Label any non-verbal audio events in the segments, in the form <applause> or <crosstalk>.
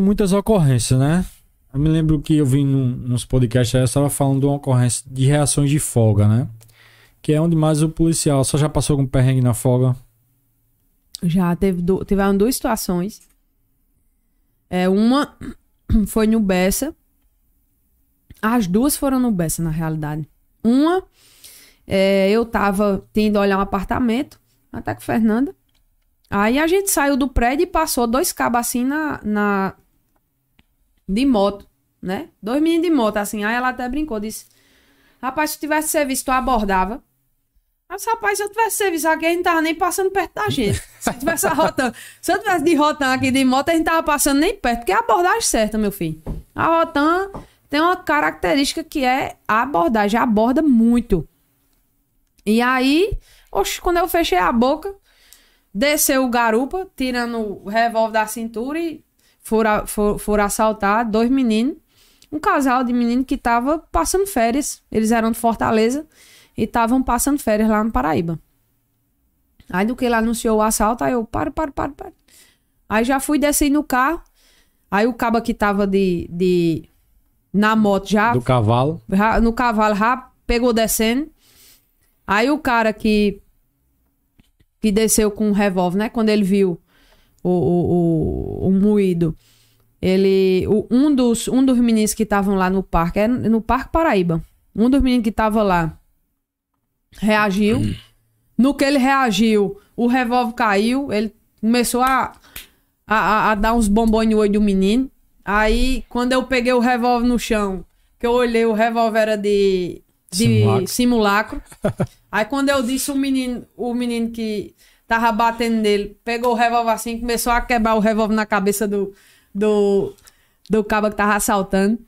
muitas ocorrências, né? Eu me lembro que eu vi num, nos podcasts aí, estava falando de uma ocorrência de reações de folga, né? Que é onde mais o policial só já passou com perrengue na folga. Já teve, do, teve duas situações. É, uma <clears throat> foi no Bessa. As duas foram no Bessa, na realidade. Uma, é, eu tava tendo olhar um apartamento, até com Fernanda. Aí a gente saiu do prédio e passou dois cabos assim na, na, de moto, né? Dois meninos de moto, assim. Aí ela até brincou, disse: Rapaz, se tivesse serviço, tu abordava. Mas disse, rapaz, se eu tivesse serviço aqui, a gente tava nem passando perto da gente. <laughs> Se eu tivesse a rota, se eu tivesse de Rotan aqui de moto, a gente tava passando nem perto, porque é a abordagem é certa, meu filho. A Rotan tem uma característica que é a abordagem, aborda muito. E aí, oxe, quando eu fechei a boca, desceu o garupa, tirando o revólver da cintura e foram, for, foram assaltar dois meninos, um casal de menino que tava passando férias. Eles eram de Fortaleza e estavam passando férias lá no Paraíba. Aí do que ele anunciou o assalto, aí eu paro, paro, paro, paro. Aí já fui descer no carro. Aí o caba que tava de, de. na moto já. Do cavalo. Já, no cavalo já pegou descendo. Aí o cara que. que desceu com um revólver, né? Quando ele viu o, o, o, o moído. Ele, o, um, dos, um dos meninos que estavam lá no parque, é no Parque Paraíba. Um dos meninos que estava lá reagiu. Hum. No que ele reagiu, o revólver caiu. Ele começou a, a, a dar uns bombons no olho do menino. Aí, quando eu peguei o revólver no chão, que eu olhei, o revólver era de, de simulacro. simulacro. <laughs> Aí, quando eu disse, o menino, o menino que tava batendo nele pegou o revólver assim, começou a quebrar o revólver na cabeça do, do, do cabo que tava assaltando.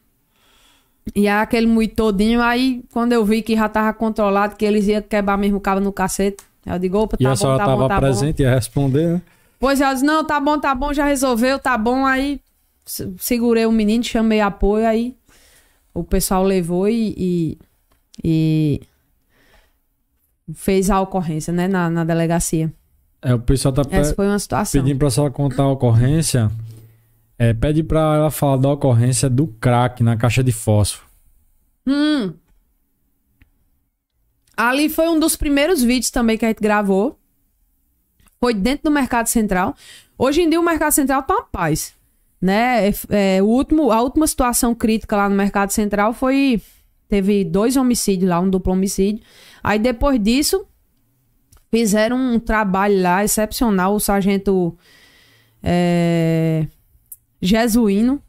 E aí aquele muito todinho, aí quando eu vi que já tava controlado, que eles iam quebrar mesmo o cabo no cacete, eu digo, opa, tá e bom, a senhora tá tava tá presente e ia responder, né? Pois ela disse, não, tá bom, tá bom, já resolveu, tá bom, aí segurei o menino, chamei apoio, aí o pessoal levou e, e, e fez a ocorrência, né, na, na delegacia. É, o pessoal tá Essa foi uma situação. pedindo pra senhora contar a ocorrência, é, pede pra ela falar da ocorrência do crack na caixa de fósforo. Hum. Ali foi um dos primeiros vídeos também que a gente gravou. Foi dentro do Mercado Central. Hoje em dia o Mercado Central tá uma paz. Né? É, é, o último, a última situação crítica lá no Mercado Central foi. Teve dois homicídios lá, um duplo homicídio. Aí depois disso, fizeram um trabalho lá excepcional. O sargento. É, jesuíno.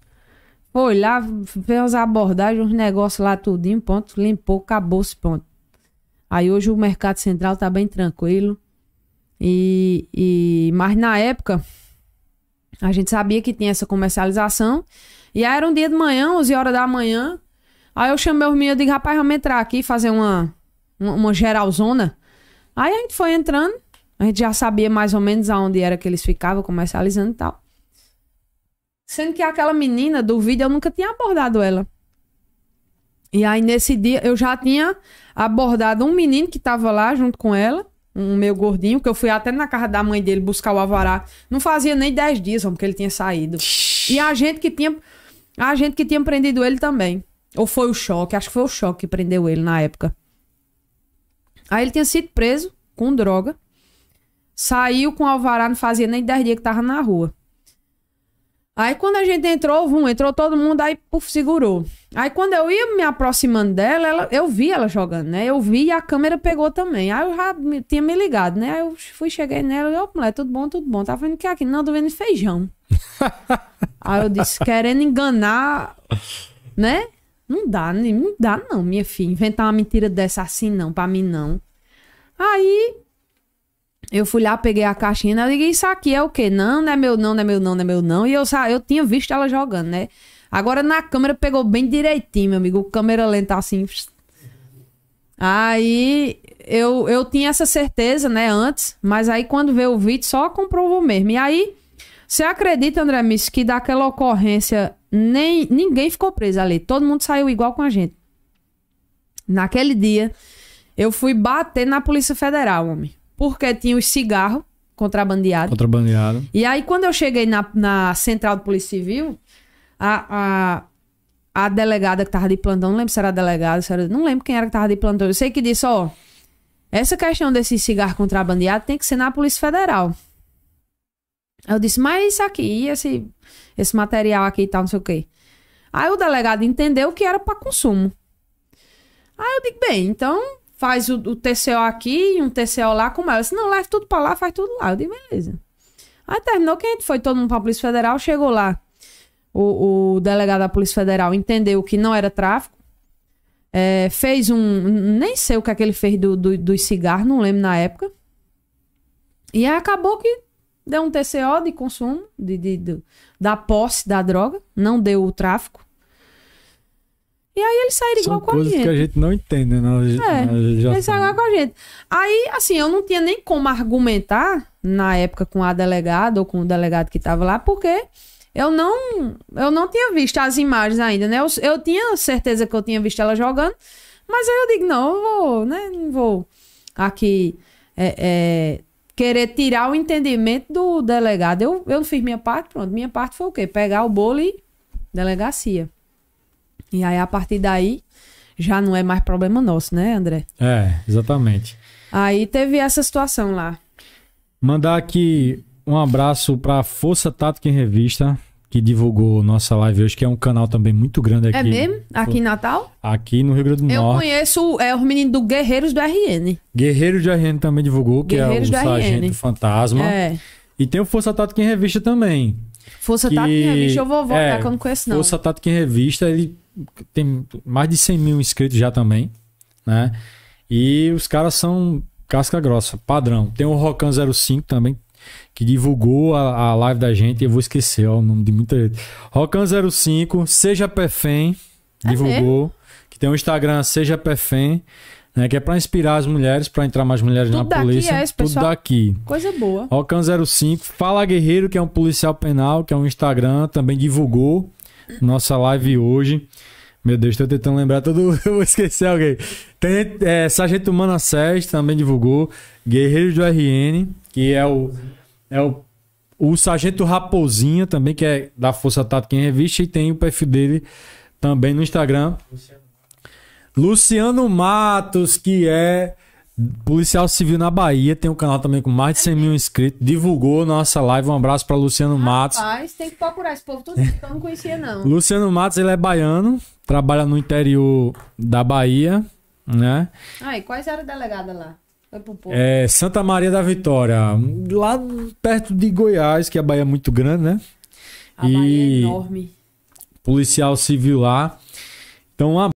Foi lá, fez as abordagens, uns negócios lá, tudinho, ponto. Limpou, acabou-se, ponto. Aí hoje o mercado central tá bem tranquilo. E, e, mas na época a gente sabia que tinha essa comercialização. E aí era um dia de manhã, 11 horas da manhã. Aí eu chamei os meninos e disse, rapaz, vamos entrar aqui fazer uma, uma, uma geralzona. Aí a gente foi entrando. A gente já sabia mais ou menos aonde era que eles ficavam comercializando e tal. Sendo que aquela menina do vídeo eu nunca tinha abordado ela. E aí nesse dia eu já tinha abordado um menino que tava lá junto com ela, um meu gordinho, que eu fui até na casa da mãe dele buscar o Alvará. Não fazia nem 10 dias, homem, que ele tinha saído. E a gente que tinha. A gente que tinha prendido ele também. Ou foi o choque? Acho que foi o choque que prendeu ele na época. Aí ele tinha sido preso com droga. Saiu com o Alvará, não fazia nem 10 dias que tava na rua. Aí quando a gente entrou, vum, entrou todo mundo, aí puf, segurou. Aí quando eu ia me aproximando dela, ela, eu vi ela jogando, né? Eu vi e a câmera pegou também. Aí eu já me, tinha me ligado, né? Aí eu fui, cheguei nela e, ô mulher, tudo bom, tudo bom. Tava tá vendo o que é aqui? Não, tô vendo feijão. <laughs> aí eu disse, querendo enganar, né? Não dá, não dá não, minha filha. Inventar uma mentira dessa assim não, pra mim não. Aí eu fui lá, peguei a caixinha, né? liguei, isso aqui é o quê? Não, não é meu não, não é meu não, não é meu não. E eu, eu tinha visto ela jogando, né? Agora na câmera pegou bem direitinho, meu amigo. Câmera lenta assim. Aí eu, eu tinha essa certeza, né, antes, mas aí quando veio o vídeo só comprovou mesmo. E aí, você acredita, André Miss, que daquela ocorrência nem ninguém ficou preso ali. Todo mundo saiu igual com a gente. Naquele dia, eu fui bater na Polícia Federal, homem porque tinha os cigarros contrabandeados. Contrabandeado. E aí, quando eu cheguei na, na central do Polícia Civil, a, a, a delegada que estava de plantão, não lembro se era a delegada, se era, não lembro quem era que estava de plantão. Eu sei que disse, ó, essa questão desse cigarro contrabandeado tem que ser na Polícia Federal. Eu disse, mas isso aqui, esse, esse material aqui e tal, não sei o quê. Aí o delegado entendeu que era para consumo. Aí eu digo, bem, então faz o, o TCO aqui e um TCO lá com ela. Se não, leva tudo pra lá, faz tudo lá. Eu disse, beleza. Aí terminou que a gente foi todo mundo pra Polícia Federal, chegou lá. O, o delegado da Polícia Federal entendeu que não era tráfico. É, fez um. Nem sei o que é que ele fez do, do, dos cigarros, não lembro na época. E aí acabou que deu um TCO de consumo, de, de, de da posse da droga, não deu o tráfico saíram São igual com a gente. que a gente não entende, né? É, eles saíram com a gente. Aí, assim, eu não tinha nem como argumentar na época com a delegada ou com o delegado que estava lá, porque eu não, eu não tinha visto as imagens ainda, né? Eu, eu tinha certeza que eu tinha visto ela jogando, mas aí eu digo, não, eu vou, né? Não vou aqui é, é, querer tirar o entendimento do delegado. Eu, eu não fiz minha parte, pronto. Minha parte foi o quê? Pegar o bolo e delegacia. E aí, a partir daí, já não é mais problema nosso, né, André? É, exatamente. Aí teve essa situação lá. Mandar aqui um abraço para Força Tática em Revista, que divulgou nossa live hoje, que é um canal também muito grande é aqui. É mesmo? Aqui em Natal? Aqui no Rio Grande do Norte. Eu conheço é, os meninos do Guerreiros do RN. Guerreiros do RN também divulgou, que Guerreiros é o Sargento RN. Fantasma. É. E tem o Força Tática em Revista também, Força que... Tática em Revista eu vou voltar, é, que eu não conheço não. Força Tática em Revista, ele tem mais de 100 mil inscritos já também, né? E os caras são casca grossa, padrão. Tem o Rocan 05 também, que divulgou a, a, live da gente. Eu vou esquecer ó, o nome de muita gente. Rocan05, Seja Perfém, é divulgou. É que tem o um Instagram Seja Perfém né? Que é para inspirar as mulheres, para entrar mais mulheres tudo na polícia. É, tudo pessoal. daqui. Coisa boa. Alcan05, Fala Guerreiro, que é um policial penal, que é um Instagram, também divulgou nossa live hoje. Meu Deus, estou tentando lembrar todo. <laughs> Eu vou esquecer alguém. Tem, é, Sargento Manassés também divulgou. Guerreiro do RN, que é o. É o, o Sargento Raposinha também, que é da Força Tática em Revista, e tem o perfil dele também no Instagram. Luciano Luciano Matos, que é policial civil na Bahia, tem um canal também com mais de 100 mil inscritos, divulgou nossa live. Um abraço para Luciano Matos. Rapaz, tem que procurar esse povo todo que eu não conhecia, não. <laughs> Luciano Matos, ele é baiano, trabalha no interior da Bahia, né? Ah, e quais eram delegada lá? É Santa Maria da Vitória, lá perto de Goiás, que a Bahia é muito grande, né? A e Bahia é enorme. Policial civil lá. Então, uma